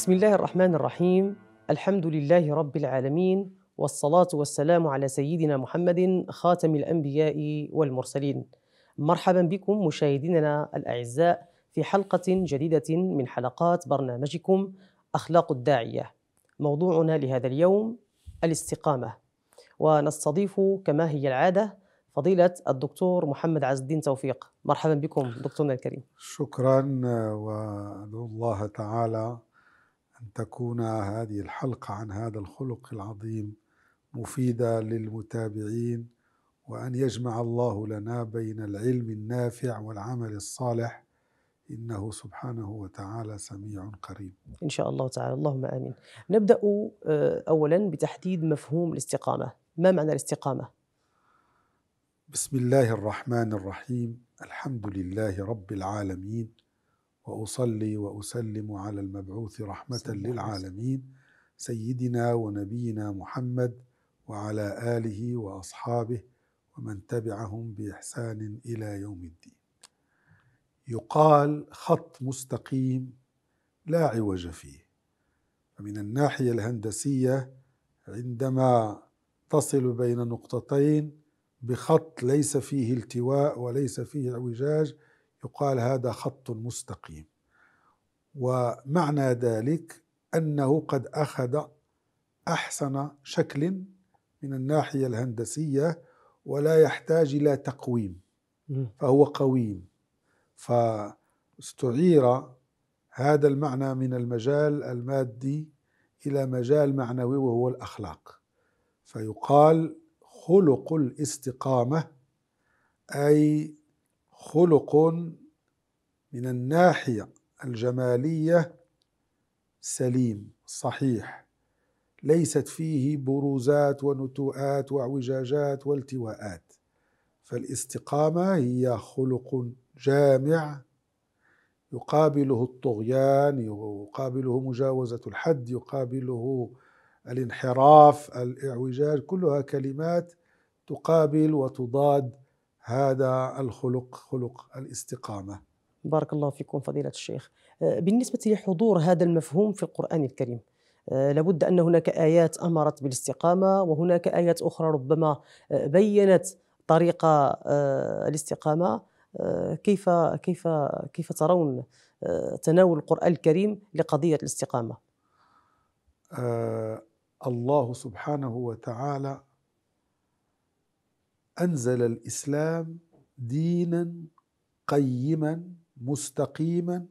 بسم الله الرحمن الرحيم الحمد لله رب العالمين والصلاة والسلام على سيدنا محمد خاتم الأنبياء والمرسلين مرحبا بكم مشاهديننا الأعزاء في حلقة جديدة من حلقات برنامجكم أخلاق الداعية موضوعنا لهذا اليوم الاستقامة ونستضيف كما هي العادة فضيلة الدكتور محمد عز الدين توفيق مرحبا بكم دكتورنا الكريم شكرا وأدعو الله تعالى أن تكون هذه الحلقة عن هذا الخلق العظيم مفيدة للمتابعين وأن يجمع الله لنا بين العلم النافع والعمل الصالح إنه سبحانه وتعالى سميع قريب إن شاء الله تعالى اللهم آمين نبدأ آه، أولا بتحديد مفهوم الاستقامة ما معنى الاستقامة؟ بسم الله الرحمن الرحيم الحمد لله رب العالمين واصلي واسلم على المبعوث رحمه للعالمين سيدنا ونبينا محمد وعلى اله واصحابه ومن تبعهم باحسان الى يوم الدين يقال خط مستقيم لا عوج فيه فمن الناحيه الهندسيه عندما تصل بين نقطتين بخط ليس فيه التواء وليس فيه اعوجاج يقال هذا خط مستقيم ومعنى ذلك انه قد اخذ احسن شكل من الناحيه الهندسيه ولا يحتاج الى تقويم فهو قويم فاستعير هذا المعنى من المجال المادي الى مجال معنوي وهو الاخلاق فيقال خلق الاستقامه اي خلق من الناحية الجمالية سليم صحيح ليست فيه بروزات ونتوءات واعوجاجات والتواءات فالاستقامة هي خلق جامع يقابله الطغيان يقابله مجاوزة الحد يقابله الانحراف الاعوجاج كلها كلمات تقابل وتضاد هذا الخلق خلق الاستقامة بارك الله فيكم فضيلة الشيخ أه، بالنسبة لحضور هذا المفهوم في القرآن الكريم أه، لابد أن هناك آيات أمرت بالاستقامة وهناك آيات أخرى ربما أه، بيّنت طريق الاستقامة كيف كيف كيف ترون تناول القرآن الكريم لقضية الاستقامة؟ آه الله سبحانه وتعالى انزل الاسلام دينا قيما مستقيما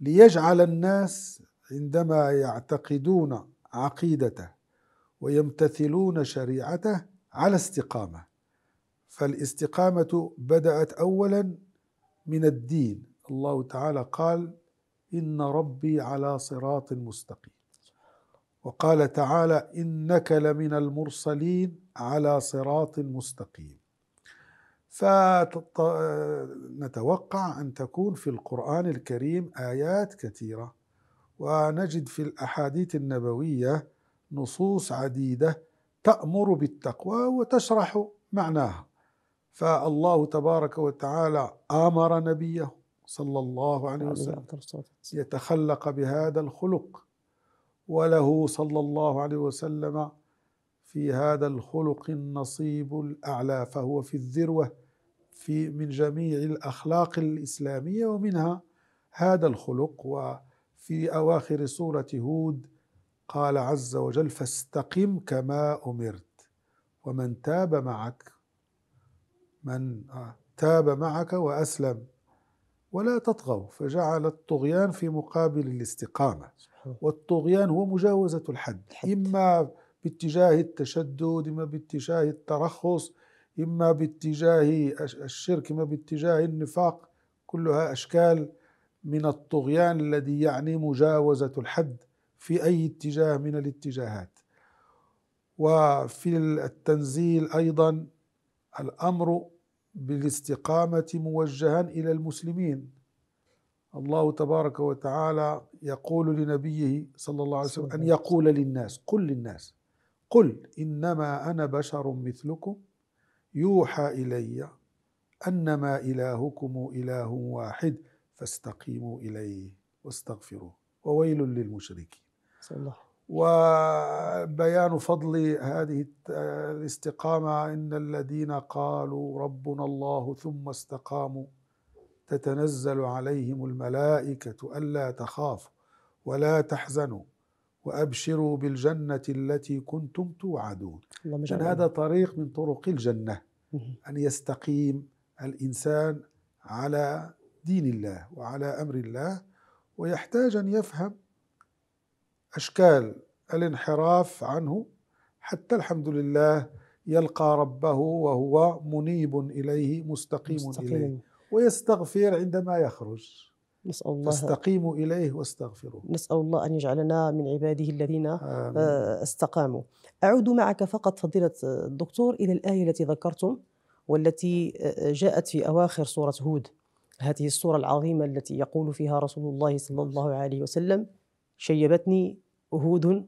ليجعل الناس عندما يعتقدون عقيدته ويمتثلون شريعته على استقامه فالاستقامه بدات اولا من الدين الله تعالى قال ان ربي على صراط مستقيم وقال تعالى انك لمن المرسلين على صراط مستقيم فنتوقع ان تكون في القران الكريم ايات كثيره ونجد في الاحاديث النبويه نصوص عديده تامر بالتقوى وتشرح معناها فالله تبارك وتعالى امر نبيه صلى الله عليه وسلم يتخلق بهذا الخلق وله صلى الله عليه وسلم في هذا الخلق النصيب الأعلى فهو في الذروة في من جميع الأخلاق الإسلامية ومنها هذا الخلق وفي أواخر سورة هود قال عز وجل فاستقم كما أمرت ومن تاب معك من آه، تاب معك وأسلم ولا تطغوا فجعل الطغيان في مقابل الاستقامة والطغيان هو مجاوزة الحد إما باتجاه التشدد إما باتجاه الترخص إما باتجاه الشرك إما باتجاه النفاق كلها أشكال من الطغيان الذي يعني مجاوزة الحد في أي اتجاه من الاتجاهات وفي التنزيل أيضا الأمر بالاستقامه موجها الى المسلمين الله تبارك وتعالى يقول لنبيه صلى الله عليه وسلم ان يقول للناس قل للناس قل انما انا بشر مثلكم يوحى الي انما الهكم اله واحد فاستقيموا اليه واستغفروه وويل للمشركين صلى الله وبيان فضل هذه الاستقامة إن الذين قالوا ربنا الله ثم استقاموا تتنزل عليهم الملائكة ألا تخافوا ولا تحزنوا وأبشروا بالجنة التي كنتم توعدون إن هذا طريق من طرق الجنة أن يستقيم الإنسان على دين الله وعلى أمر الله ويحتاج أن يفهم أشكال الانحراف عنه حتى الحمد لله يلقى ربه وهو منيب إليه مستقيم, مستقيم. إليه ويستغفر عندما يخرج نسأل الله فاستقيموا إليه واستغفروه نسأل الله أن يجعلنا من عباده الذين آه، آمين. استقاموا أعود معك فقط فضيلة الدكتور إلى الآية التي ذكرتم والتي آه، جاءت في أواخر سورة هود هذه السورة العظيمة التي يقول فيها رسول الله صلى الله عليه وسلم شيبتني هود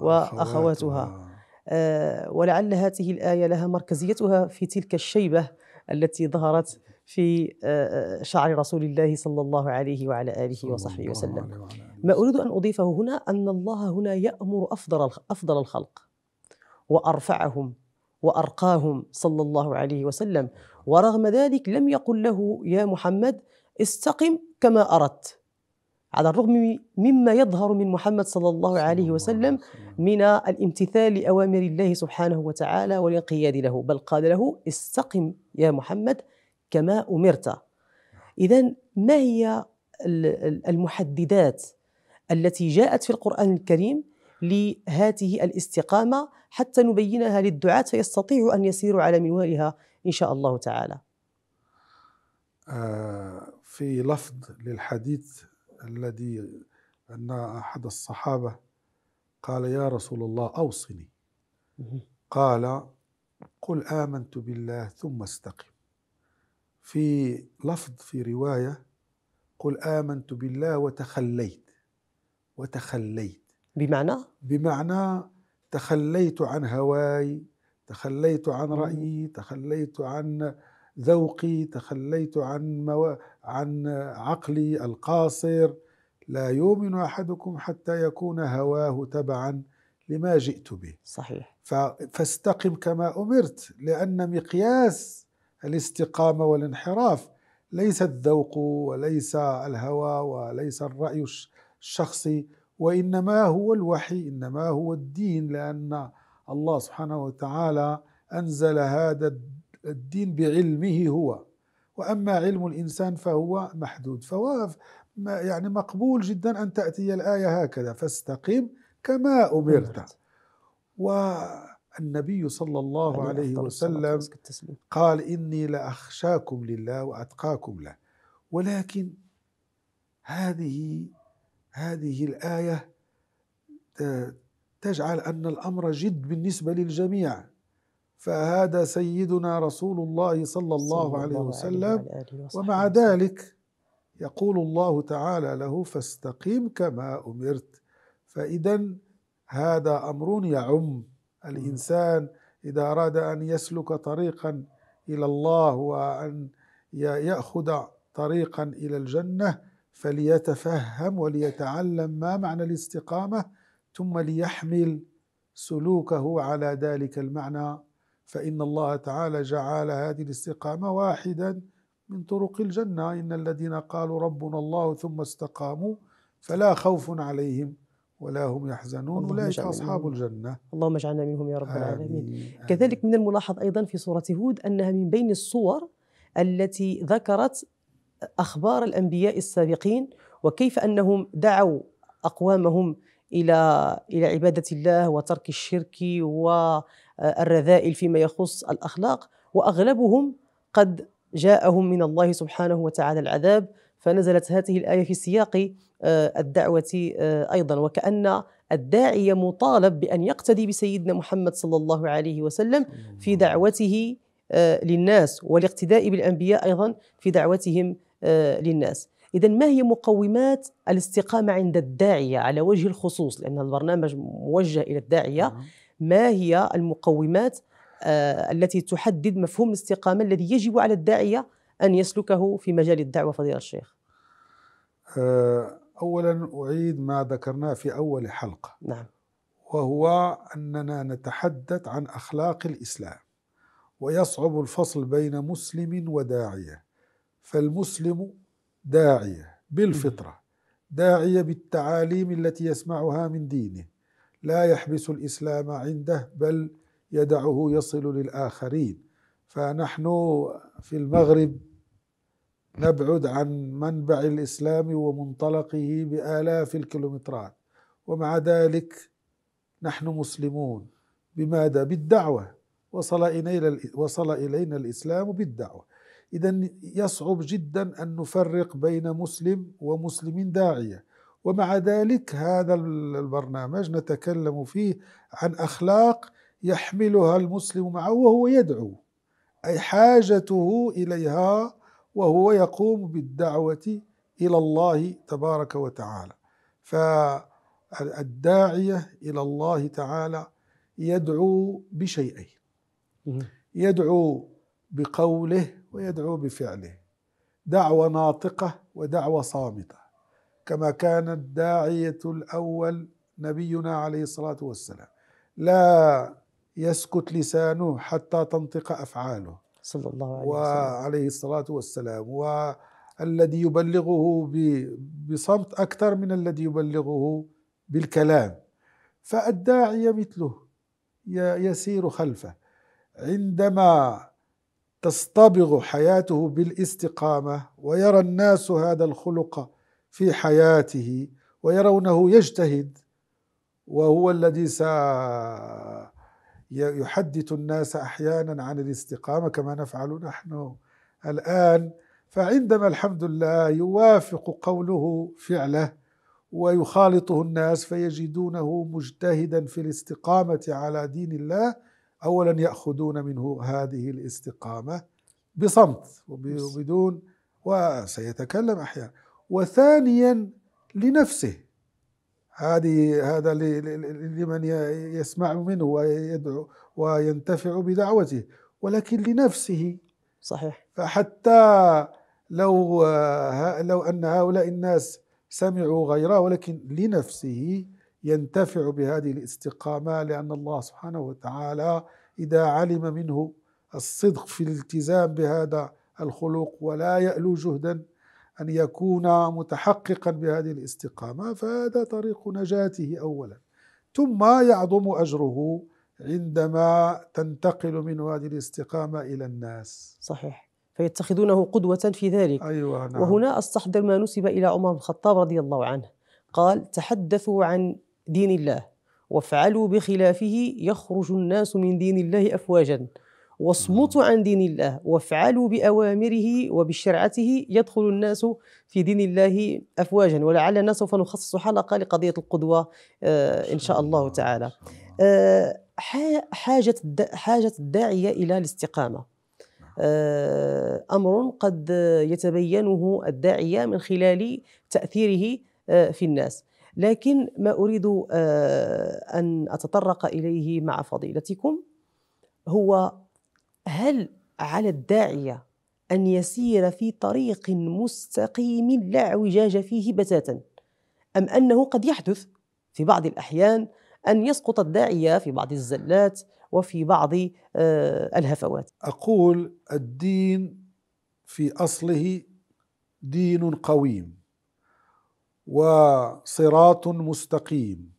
وأخواتها آه، ولعل هذه الآية لها مركزيتها في تلك الشيبة التي ظهرت في آه، آه، شعر رسول الله صلى الله عليه وعلى آله وصحبه وسلم ما أريد أن أضيفه هنا أن الله هنا يأمر أفضل أفضل الخلق وأرفعهم وأرقاهم صلى الله عليه وسلم ورغم ذلك لم يقل له يا محمد استقم كما أردت على الرغم مما يظهر من محمد صلى الله عليه وسلم من الامتثال لأوامر الله سبحانه وتعالى والانقياد له بل قال له استقم يا محمد كما أمرت إذا ما هي المحددات التي جاءت في القرآن الكريم لهذه الاستقامة حتى نبينها للدعاة فيستطيعوا أن يسيروا على منوالها إن شاء الله تعالى آه، في لفظ للحديث الذي أن أحد الصحابة قال يا رسول الله أوصني قال قل آمنت بالله ثم استقم في لفظ في رواية قل آمنت بالله وتخليت وتخليت بمعنى؟ بمعنى تخليت عن هواي تخليت عن رأيي تخليت عن ذوقي تخليت عن, مو... عن عقلي القاصر لا يؤمن أحدكم حتى يكون هواه تبعا لما جئت به صحيح ف... فاستقم كما أمرت لأن مقياس الاستقامة والانحراف ليس الذوق وليس الهوى وليس الرأي الشخصي وإنما هو الوحي إنما هو الدين لأن الله سبحانه وتعالى أنزل هذا الدين الدين بعلمه هو وأما علم الإنسان فهو محدود فهو يعني مقبول جدا أن تأتي الآية هكذا فاستقم كما أمرت والنبي صلى الله عليه وسلم قال إني لأخشاكم لله وأتقاكم له ولكن هذه هذه الآية تجعل أن الأمر جد بالنسبة للجميع فهذا سيدنا رسول الله صلى الله عليه وسلم ومع ذلك يقول الله تعالى له فاستقيم كما أمرت فإذا هذا أمر يعم الإنسان إذا أراد أن يسلك طريقا إلى الله وأن يأخذ طريقا إلى الجنة فليتفهم وليتعلم ما معنى الاستقامة ثم ليحمل سلوكه على ذلك المعنى فإن الله تعالى جعل هذه الاستقامة واحدا من طرق الجنة إن الذين قالوا ربنا الله ثم استقاموا فلا خوف عليهم ولا هم يحزنون أولئك أصحاب الجنة اللهم اجعلنا منهم يا رب آمين العالمين كذلك من الملاحظ أيضا في سورة هود أنها من بين الصور التي ذكرت أخبار الأنبياء السابقين وكيف أنهم دعوا أقوامهم إلى إلى عبادة الله وترك الشرك و الرذائل فيما يخص الاخلاق واغلبهم قد جاءهم من الله سبحانه وتعالى العذاب فنزلت هذه الايه في سياق آه، الدعوه آه، ايضا وكان الداعية مطالب بأن يقتدي بسيدنا محمد صلى الله عليه وسلم في دعوته آه، للناس والاقتداء بالأنبياء أيضا في دعوتهم للناس إذا ما هي مقومات الاستقامة عند الداعية على وجه الخصوص لأن البرنامج موجه إلى الداعية نعم. ما هي المقومات آه، التي تحدد مفهوم الاستقامة الذي يجب على الداعية أن يسلكه في مجال الدعوة فضيلة الشيخ آه، أولا أعيد ما ذكرناه في أول حلقة نعم وهو أننا نتحدث عن أخلاق الإسلام ويصعب الفصل بين مسلم وداعية فالمسلم داعية بالفطرة داعية بالتعاليم التي يسمعها من دينه لا يحبس الإسلام عنده بل يدعه يصل للآخرين فنحن في المغرب نبعد عن منبع الإسلام ومنطلقه بآلاف الكيلومترات ومع ذلك نحن مسلمون بماذا؟ بالدعوة وصل إلينا, وصل إلينا الإسلام بالدعوة إذا يصعب جدا أن نفرق بين مسلم ومسلم داعية ومع ذلك هذا البرنامج نتكلم فيه عن أخلاق يحملها المسلم معه وهو يدعو أي حاجته إليها وهو يقوم بالدعوة إلى الله تبارك وتعالى فالداعية إلى الله تعالى يدعو بشيئين يدعو بقوله ويدعو بفعله دعوة ناطقة ودعوة صامتة كما كان الداعية الأول نبينا عليه الصلاة والسلام لا يسكت لسانه حتى تنطق أفعاله صلى الله عليه وسلم وعليه الصلاة والسلام والذي يبلغه بصمت أكثر من الذي يبلغه بالكلام فالداعية مثله يسير خلفه عندما تصطبغ حياته بالاستقامة ويرى الناس هذا الخلق في حياته ويرونه يجتهد وهو الذي سيحدث الناس احيانا عن الاستقامه كما نفعل نحن الان فعندما الحمد لله يوافق قوله فعله ويخالطه الناس فيجدونه مجتهدا في الاستقامه على دين الله اولا ياخذون منه هذه الاستقامه بصمت وبدون وسيتكلم احيانا وثانيا لنفسه هذه هذا لمن يسمع منه ويدعو وينتفع بدعوته ولكن لنفسه صحيح فحتى لو لو ان هؤلاء الناس سمعوا غيره ولكن لنفسه ينتفع بهذه الاستقامه لان الله سبحانه وتعالى اذا علم منه الصدق في الالتزام بهذا الخلق ولا يألو جهدا أن يكون متحققا بهذه الاستقامة فهذا طريق نجاته أولا ثم يعظم أجره عندما تنتقل من هذه الاستقامة إلى الناس صحيح فيتخذونه قدوة في ذلك أيوة نعم. وهنا أستحضر ما نسب إلى عمر بن الخطاب رضي الله عنه قال تحدثوا عن دين الله وافعلوا بخلافه يخرج الناس من دين الله أفواجا واصمتوا عن دين الله وافعلوا بأوامره وبشرعته يدخل الناس في دين الله أفواجا ولعلنا سوف نخصص حلقة لقضية القدوة آه، إن شاء الله تعالى آه، حاجة حاجة الداعية إلى الاستقامة آه، أمر قد يتبينه الداعية من خلال تأثيره في الناس لكن ما أريد أن أتطرق إليه مع فضيلتكم هو هل على الداعية أن يسير في طريق مستقيم لا اعوجاج فيه بتاتا أم أنه قد يحدث في بعض الأحيان أن يسقط الداعية في بعض الزلات وفي بعض آه، الهفوات أقول الدين في أصله دين قويم وصراط مستقيم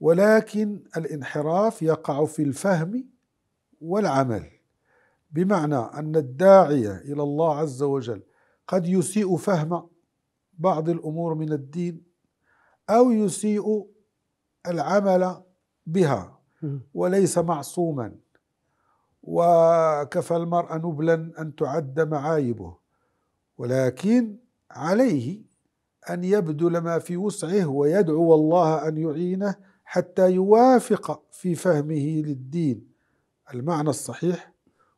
ولكن الانحراف يقع في الفهم والعمل بمعنى أن الداعية إلى الله عز وجل قد يسيء فهم بعض الأمور من الدين أو يسيء العمل بها وليس معصوما وكفى المرء نبلا أن تعد معايبه ولكن عليه أن يبذل ما في وسعه ويدعو الله أن يعينه حتى يوافق في فهمه للدين المعنى الصحيح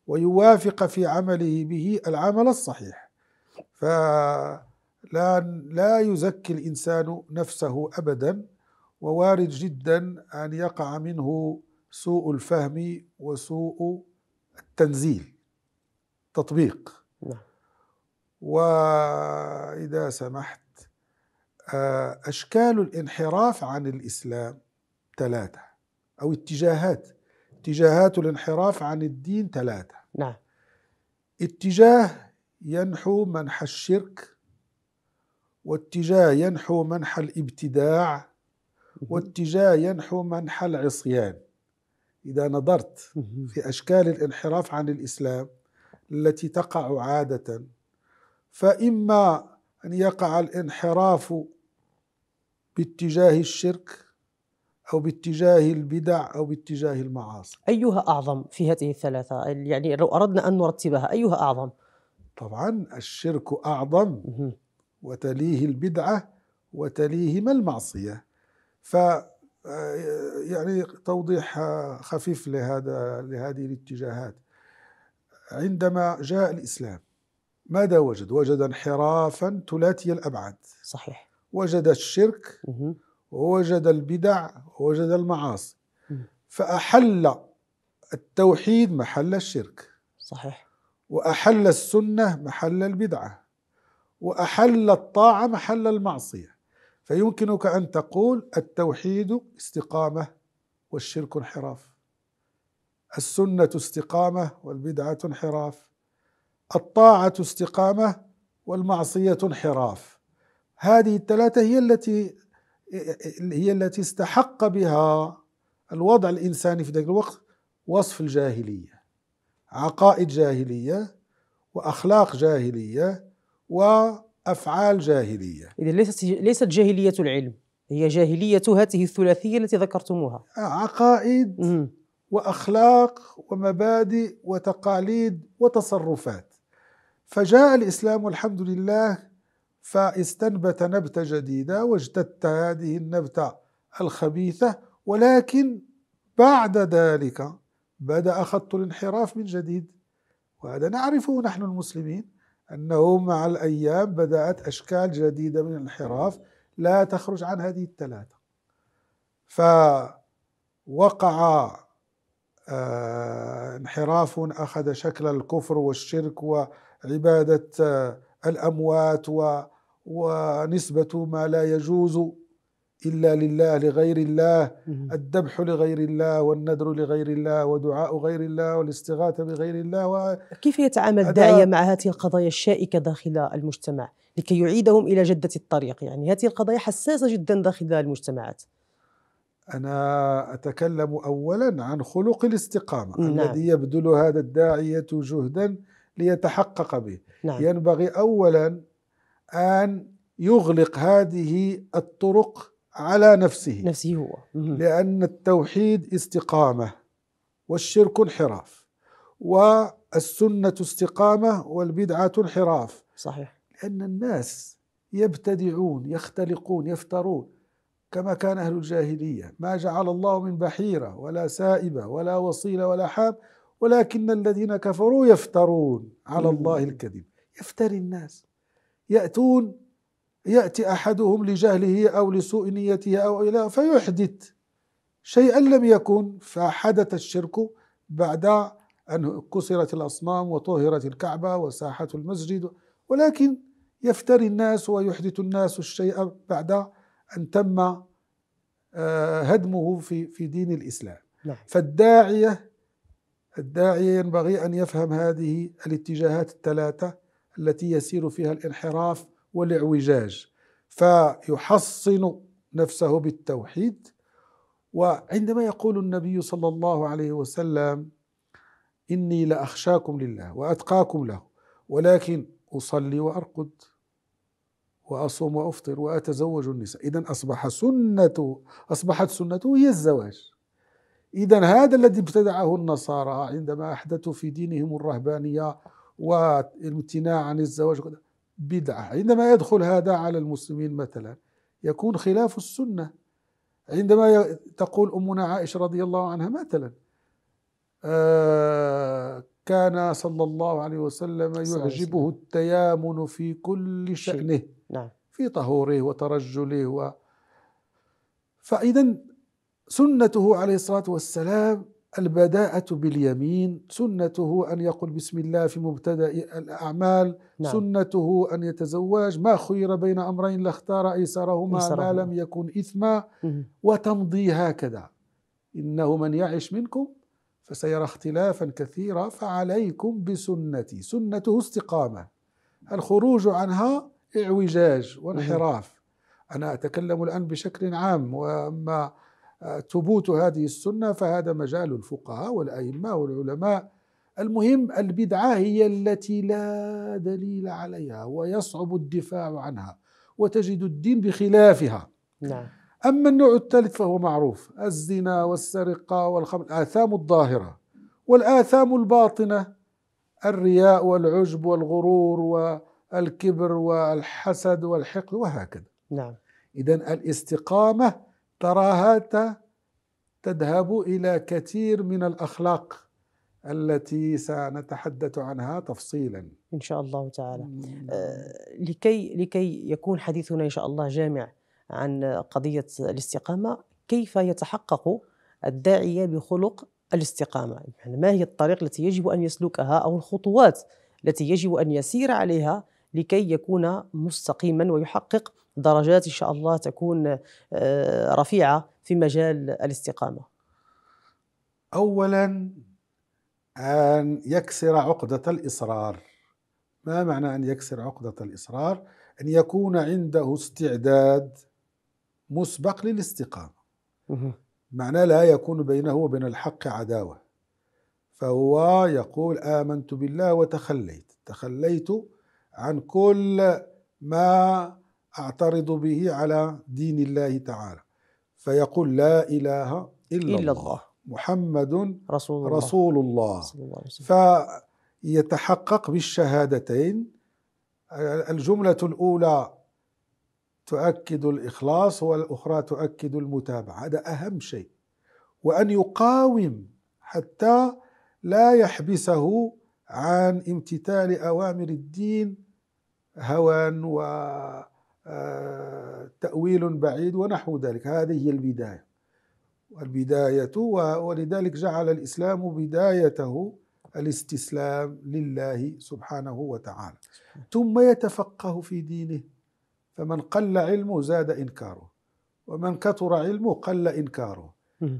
ويوافق في عمله به العمل الصحيح فلا لا يزكي الإنسان نفسه أبدا ووارد جدا أن يقع منه سوء الفهم وسوء التنزيل تطبيق نعم. وإذا سمحت آه، أشكال الانحراف عن الإسلام ثلاثة أو اتجاهات اتجاهات الانحراف عن الدين ثلاثة نعم اتجاه ينحو منح الشرك واتجاه ينحو منح الابتداع واتجاه ينحو منح العصيان إذا نظرت في أشكال الانحراف عن الإسلام التي تقع عادة فإما أن يقع الانحراف باتجاه الشرك أو باتجاه البدع أو باتجاه المعاصي أيها أعظم في هذه الثلاثة يعني لو أردنا أن نرتبها أيها أعظم طبعا الشرك أعظم وتليه البدعة وتليهما المعصية ف آه، يعني توضيح خفيف لهذا لهذه الاتجاهات عندما جاء الإسلام ماذا وجد؟ وجد انحرافا تلاتي الأبعاد صحيح وجد الشرك ووجد البدع ووجد المعاصي فأحل التوحيد محل الشرك صحيح وأحل السنة محل البدعة وأحل الطاعة محل المعصية فيمكنك أن تقول التوحيد استقامة والشرك انحراف السنة استقامة والبدعة انحراف الطاعة استقامة والمعصية انحراف هذه الثلاثة هي التي هي التي استحق بها الوضع الإنساني في ذلك الوقت وصف الجاهلية عقائد جاهلية وأخلاق جاهلية وأفعال جاهلية إذا ليست ليست جاهلية العلم هي جاهلية هذه الثلاثية التي ذكرتموها آه، عقائد م- وأخلاق ومبادئ وتقاليد وتصرفات فجاء الإسلام والحمد لله فاستنبت نبتة جديدة واجتدت هذه النبتة الخبيثة ولكن بعد ذلك بدأ خط الانحراف من جديد وهذا نعرفه نحن المسلمين أنه مع الأيام بدأت أشكال جديدة من الانحراف لا تخرج عن هذه الثلاثة فوقع آه، انحراف أخذ شكل الكفر والشرك وعبادة آه، الأموات و ونسبة ما لا يجوز إلا لله لغير الله الذبح لغير الله والندر لغير الله ودعاء غير الله والاستغاثة بغير الله و... كيف يتعامل الداعية مع هذه القضايا الشائكة داخل المجتمع لكي يعيدهم إلى جدة الطريق يعني هذه القضايا حساسة جدا داخل المجتمعات أنا أتكلم أولا عن خلق الاستقامة نعم. الذي يبذل هذا الداعية جهدا ليتحقق به نعم. ينبغي أولا أن يغلق هذه الطرق على نفسه نفسه هو لأن التوحيد استقامة والشرك انحراف والسنة استقامة والبدعة انحراف صحيح لأن الناس يبتدعون يختلقون يفترون كما كان أهل الجاهلية ما جعل الله من بحيرة ولا سائبة ولا وصيلة ولا حام ولكن الذين كفروا يفترون على الله الكذب يفتري الناس يأتون يأتي أحدهم لجهله أو لسوء نيته أو إلى فيحدث شيئا لم يكن فحدث الشرك بعد أن كسرت الأصنام وطهرت الكعبة وساحة المسجد ولكن يفتري الناس ويحدث الناس الشيء بعد أن تم آه، هدمه في في دين الإسلام نعم. فالداعية الداعية ينبغي أن يفهم هذه الاتجاهات الثلاثة التي يسير فيها الانحراف والاعوجاج فيحصن نفسه بالتوحيد وعندما يقول النبي صلى الله عليه وسلم اني لاخشاكم لله واتقاكم له ولكن اصلي وارقد واصوم وافطر واتزوج النساء اذا اصبح سنه اصبحت سنته هي الزواج اذا هذا الذي ابتدعه النصارى عندما احدثوا في دينهم الرهبانيه والامتناع عن الزواج بدعة عندما يدخل هذا على المسلمين مثلا يكون خلاف السنة عندما تقول أمنا عائشة رضي الله عنها مثلا آه، كان صلى الله عليه وسلم يعجبه التيامن في كل شأنه نعم. في طهوره وترجله و... فإذا سنته عليه الصلاة والسلام البداءة باليمين سنته أن يقول بسم الله في مبتدأ الأعمال نعم. سنته أن يتزوج ما خير بين أمرين لاختار أيسرهما ما لم يكن إثما وتمضي هكذا إنه من يعش منكم فسيرى اختلافا كثيرا فعليكم بسنتي سنته استقامة الخروج عنها اعوجاج وانحراف أنا أتكلم الآن بشكل عام وأما ثبوت هذه السنه فهذا مجال الفقهاء والائمه والعلماء المهم البدعه هي التي لا دليل عليها ويصعب الدفاع عنها وتجد الدين بخلافها نعم اما النوع الثالث فهو معروف الزنا والسرقه والخمر الاثام الظاهره والاثام الباطنه الرياء والعجب والغرور والكبر والحسد والحقد وهكذا نعم اذا الاستقامه تراها تذهب الى كثير من الاخلاق التي سنتحدث عنها تفصيلا ان شاء الله تعالى آه لكي لكي يكون حديثنا ان شاء الله جامع عن قضيه الاستقامه كيف يتحقق الداعيه بخلق الاستقامه يعني ما هي الطريق التي يجب ان يسلكها او الخطوات التي يجب ان يسير عليها لكي يكون مستقيما ويحقق درجات ان شاء الله تكون آه، رفيعه في مجال الاستقامه. اولا ان يكسر عقده الاصرار. ما معنى ان يكسر عقده الاصرار؟ ان يكون عنده استعداد مسبق للاستقامه. معنى لا يكون بينه وبين الحق عداوه. فهو يقول آمنت بالله وتخليت تخليت عن كل ما أعترض به على دين الله تعالى فيقول لا إله إلا, إلا الله محمد رسول الله, رسول الله, رسول الله. الله فيتحقق بالشهادتين الجملة الأولى تؤكد الإخلاص والأخرى تؤكد المتابعة هذا أهم شيء وأن يقاوم حتى لا يحبسه عن امتثال أوامر الدين هوى وتأويل آه، بعيد ونحو ذلك هذه هي البداية البداية ولذلك جعل الإسلام بدايته الاستسلام لله سبحانه وتعالى ثم يتفقه في دينه فمن قل علمه زاد إنكاره ومن كثر علمه قل إنكاره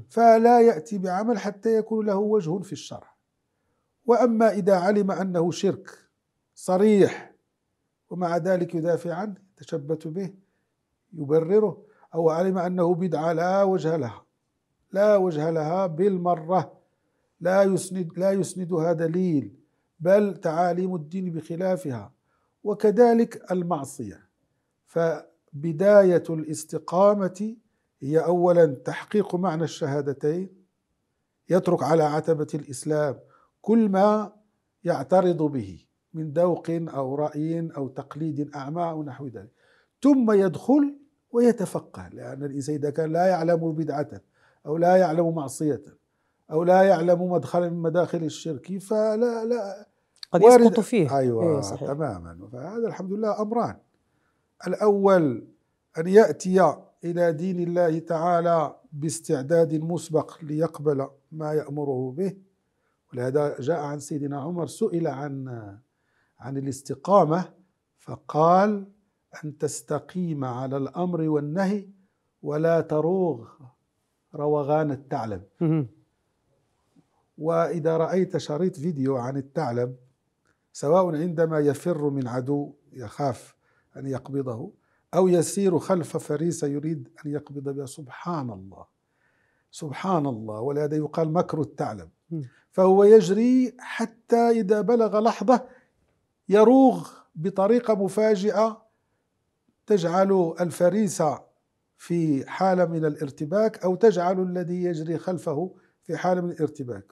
فلا يأتي بعمل حتى يكون له وجه في الشرع وأما إذا علم أنه شرك صريح ومع ذلك يدافع عنه يتشبت به يبرره أو علم أنه بدعة لا وجه لها لا وجه لها بالمرة لا يسند لا يسندها دليل بل تعاليم الدين بخلافها وكذلك المعصية فبداية الاستقامة هي أولا تحقيق معنى الشهادتين يترك على عتبة الإسلام كل ما يعترض به من ذوق أو رأي أو تقليد أعمى أو نحو ذلك ثم يدخل ويتفقه لأن الإنسان إذا كان لا يعلم بدعة أو لا يعلم معصية أو لا يعلم مدخلا من مداخل الشرك فلا لا قد يسقط فيه أيوة إيه صحيح. تماما فهذا الحمد لله أمران الأول أن يأتي إلى دين الله تعالى باستعداد مسبق ليقبل ما يأمره به ولهذا جاء عن سيدنا عمر سئل عن عن الاستقامة فقال أن تستقيم على الأمر والنهي ولا تروغ روغان الثعلب وإذا رأيت شريط فيديو عن الثعلب سواء عندما يفر من عدو يخاف أن يقبضه أو يسير خلف فريسة يريد أن يقبض بها سبحان الله سبحان الله ولهذا يقال مكر الثعلب فهو يجري حتى إذا بلغ لحظة يروغ بطريقة مفاجئة تجعل الفريسة في حالة من الارتباك أو تجعل الذي يجري خلفه في حالة من الارتباك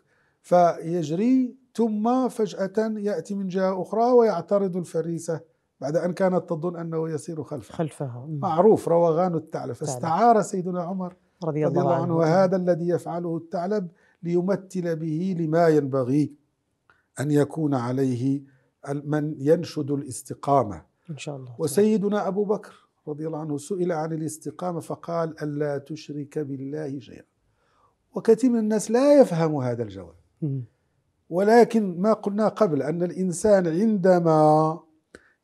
فيجري ثم فجأة يأتي من جهة أخرى ويعترض الفريسة بعد أن كانت تظن أنه يسير خلفها خلفها معروف روغان الثعلب فاستعار سيدنا عمر رضي, رضي الله عنه وهذا الذي يفعله الثعلب ليمثل به لما ينبغي أن يكون عليه من ينشد الاستقامة إن شاء الله وسيدنا أبو بكر رضي الله عنه سئل عن الاستقامة فقال ألا تشرك بالله شيئا وكثير من الناس لا يفهم هذا الجواب ولكن ما قلنا قبل أن الإنسان عندما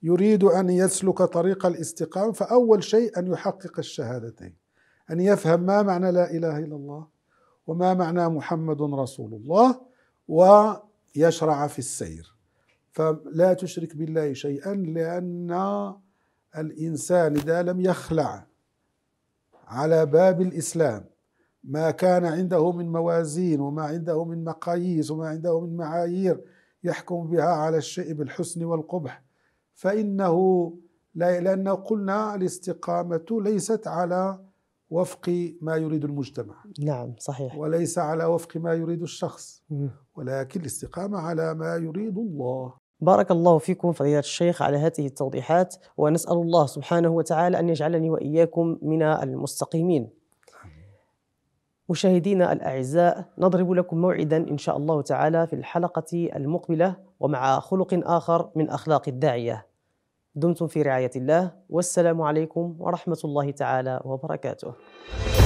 يريد أن يسلك طريق الاستقامة فأول شيء أن يحقق الشهادتين أن يفهم ما معنى لا إله إلا الله وما معنى محمد رسول الله ويشرع في السير فلا تشرك بالله شيئا لأن الإنسان إذا لم يخلع على باب الإسلام ما كان عنده من موازين وما عنده من مقاييس وما عنده من معايير يحكم بها على الشيء بالحسن والقبح فإنه لا لأن قلنا الاستقامة ليست على وفق ما يريد المجتمع نعم صحيح وليس على وفق ما يريد الشخص ولكن الاستقامة على ما يريد الله بارك الله فيكم فضيلة الشيخ على هذه التوضيحات ونسأل الله سبحانه وتعالى أن يجعلني وإياكم من المستقيمين مشاهدينا الأعزاء نضرب لكم موعدا إن شاء الله تعالى في الحلقة المقبلة ومع خلق آخر من أخلاق الداعية دمتم في رعاية الله والسلام عليكم ورحمة الله تعالى وبركاته